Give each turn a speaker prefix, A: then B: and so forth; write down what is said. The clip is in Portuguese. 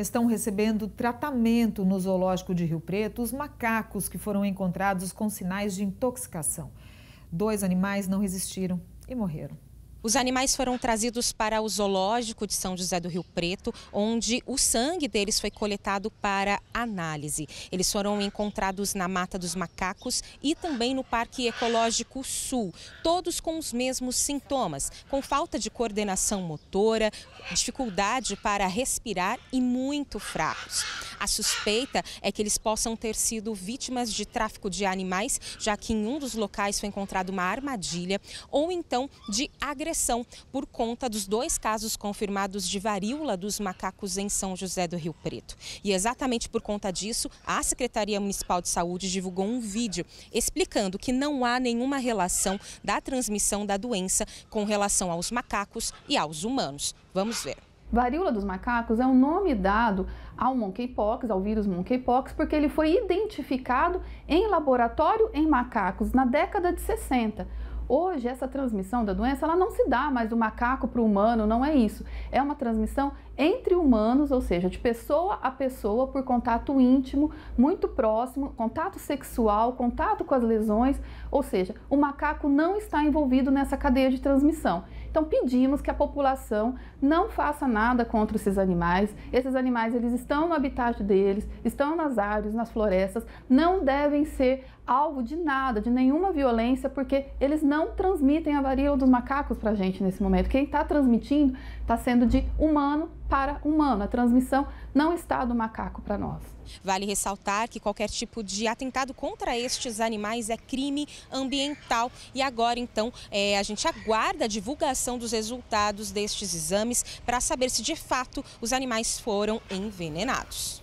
A: estão recebendo tratamento no zoológico de Rio Preto os macacos que foram encontrados com sinais de intoxicação. Dois animais não resistiram e morreram. Os animais foram trazidos para o zoológico de São José do Rio Preto, onde o sangue deles foi coletado para análise. Eles foram encontrados na Mata dos Macacos e também no Parque Ecológico Sul, todos com os mesmos sintomas, com falta de coordenação motora, dificuldade para respirar e muito fracos. A suspeita é que eles possam ter sido vítimas de tráfico de animais, já que em um dos locais foi encontrada uma armadilha, ou então de agressão, por conta dos dois casos confirmados de varíola dos macacos em São José do Rio Preto. E exatamente por conta disso, a Secretaria Municipal de Saúde divulgou um vídeo explicando que não há nenhuma relação da transmissão da doença com relação aos macacos e aos humanos. Vamos ver.
B: Varíola dos macacos é o um nome dado ao monkeypox, ao vírus monkeypox, porque ele foi identificado em laboratório em macacos na década de 60. Hoje, essa transmissão da doença ela não se dá mais do macaco para o humano, não é isso. É uma transmissão entre humanos, ou seja, de pessoa a pessoa, por contato íntimo, muito próximo, contato sexual, contato com as lesões, ou seja, o macaco não está envolvido nessa cadeia de transmissão. Então pedimos que a população não faça nada contra esses animais. Esses animais eles estão no habitat deles, estão nas áreas, nas florestas, não devem ser alvo de nada, de nenhuma violência, porque eles não transmitem a varíola dos macacos para a gente nesse momento. Quem está transmitindo está sendo de humano para humano. A transmissão não está do macaco para nós.
A: Vale ressaltar que qualquer tipo de atentado contra estes animais é crime ambiental. E agora, então, é, a gente aguarda a divulgação dos resultados destes exames para saber se de fato os animais foram envenenados.